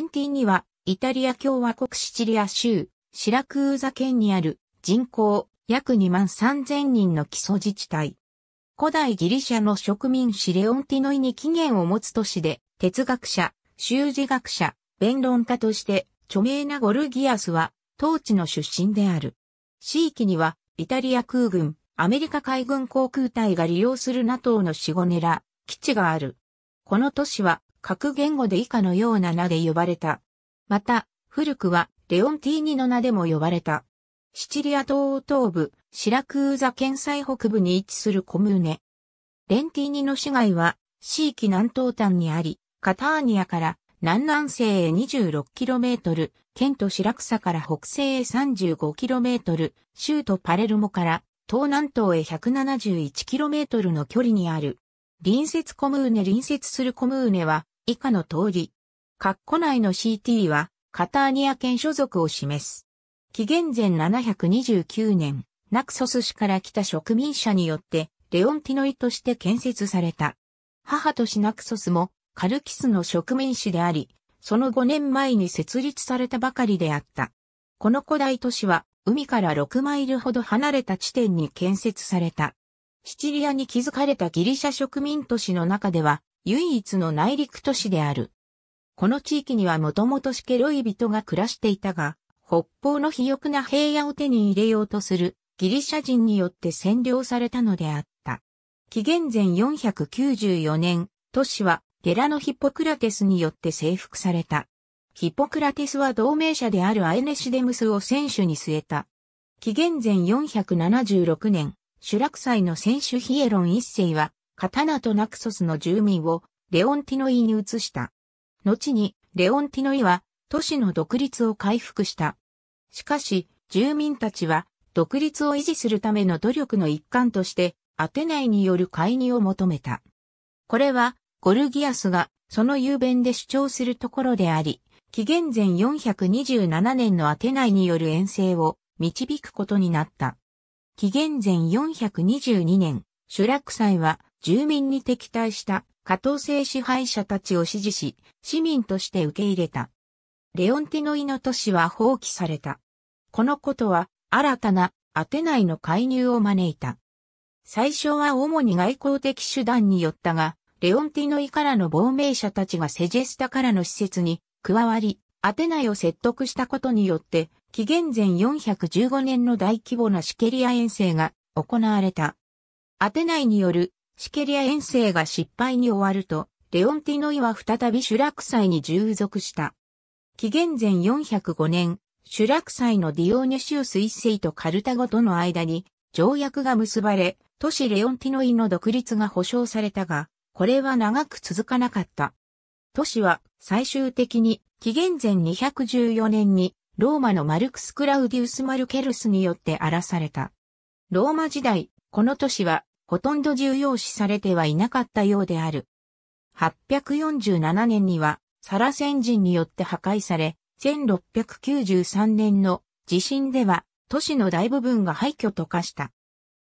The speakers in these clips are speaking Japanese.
ンティンには、イタリア共和国シチリア州、シラクーザ県にある人口約2万3000人の基礎自治体。古代ギリシャの植民シレオンティノイに起源を持つ都市で、哲学者、修辞学者、弁論家として、著名なゴルギアスは、当地の出身である。地域には、イタリア空軍、アメリカ海軍航空隊が利用する NATO のシゴネラ、基地がある。この都市は、各言語で以下のような名で呼ばれた。また、古くはレオンティーニの名でも呼ばれた。シチリア島東部、シラクーザ県西北部に位置するコムーネ。レンティーニの市街は、地域南東端にあり、カターニアから南南西へ 26km、県とシラクサから北西へ 35km、州都パレルモから東南東へ 171km の距離にある。隣接コムーネ隣接するコムーネは以下の通り。括弧内の CT は、カターニア県所属を示す。紀元前729年、ナクソス市から来た植民者によって、レオンティノイとして建設された。母都市ナクソスも、カルキスの植民市であり、その5年前に設立されたばかりであった。この古代都市は、海から6マイルほど離れた地点に建設された。シチリアに築かれたギリシャ植民都市の中では、唯一の内陸都市である。この地域にはもともとシケロイ人が暮らしていたが、北方の肥沃な平野を手に入れようとするギリシャ人によって占領されたのであった。紀元前494年、都市はゲラのヒポクラテスによって征服された。ヒポクラテスは同盟者であるアエネシデムスを選手に据えた。紀元前476年、主サ祭の選手ヒエロン一世はカタナとナクソスの住民をレオンティノイに移した。後にレオンティノイは都市の独立を回復した。しかし、住民たちは独立を維持するための努力の一環としてアテナイによる介入を求めた。これはゴルギアスがその雄弁で主張するところであり、紀元前427年のアテナイによる遠征を導くことになった。紀元前422年、シュラク祭は住民に敵対した加藤性支配者たちを支持し、市民として受け入れた。レオンティノイの都市は放棄された。このことは新たなアテナイの介入を招いた。最初は主に外交的手段によったが、レオンティノイからの亡命者たちがセジェスタからの施設に加わり、アテナイを説得したことによって、紀元前415年の大規模なシケリア遠征が行われた。アテナイによるシケリア遠征が失敗に終わると、レオンティノイは再びシュラク祭に従属した。紀元前405年、シュラク祭のディオーネシウス一世とカルタゴとの間に条約が結ばれ、都市レオンティノイの独立が保障されたが、これは長く続かなかった。都市は最終的に紀元前214年にローマのマルクス・クラウディウス・マルケルスによって荒らされた。ローマ時代、この都市はほとんど重要視されてはいなかったようである。847年にはサラ先人によって破壊され、1693年の地震では都市の大部分が廃墟と化した。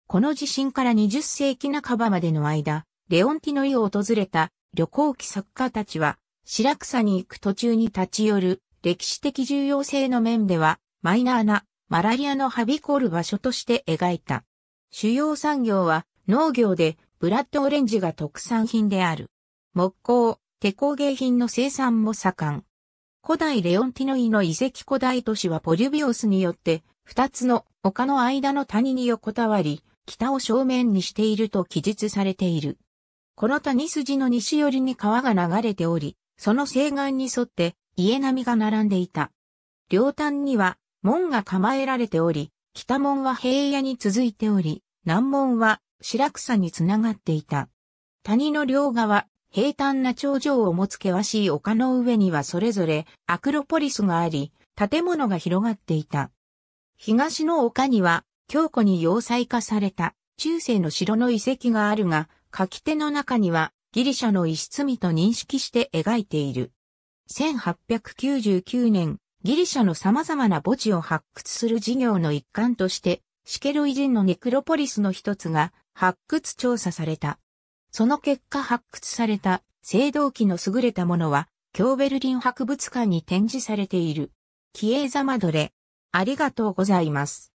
この地震から20世紀半ばまでの間、レオンティノイを訪れた旅行記作家たちは、白草に行く途中に立ち寄る歴史的重要性の面では、マイナーなマラリアのはびこる場所として描いた。主要産業は農業でブラッドオレンジが特産品である。木工、手工芸品の生産も盛ん。古代レオンティノイの遺跡古代都市はポリュビオスによって二つの丘の間の谷に横たわり、北を正面にしていると記述されている。この谷筋の西寄りに川が流れており、その西岸に沿って家並みが並んでいた。両端には門が構えられており、北門は平野に続いており、南門は白草につながっていた。谷の両側、平坦な頂上を持つ険しい丘の上にはそれぞれアクロポリスがあり、建物が広がっていた。東の丘には、強固に要塞化された中世の城の遺跡があるが、書き手の中にはギリシャの石積みと認識して描いている。1899年、ギリシャの様々な墓地を発掘する事業の一環として、シケロイ人のネクロポリスの一つが発掘調査された。その結果発掘された青銅器の優れたものは、京ベルリン博物館に展示されている。キエーザマドレ。ありがとうございます。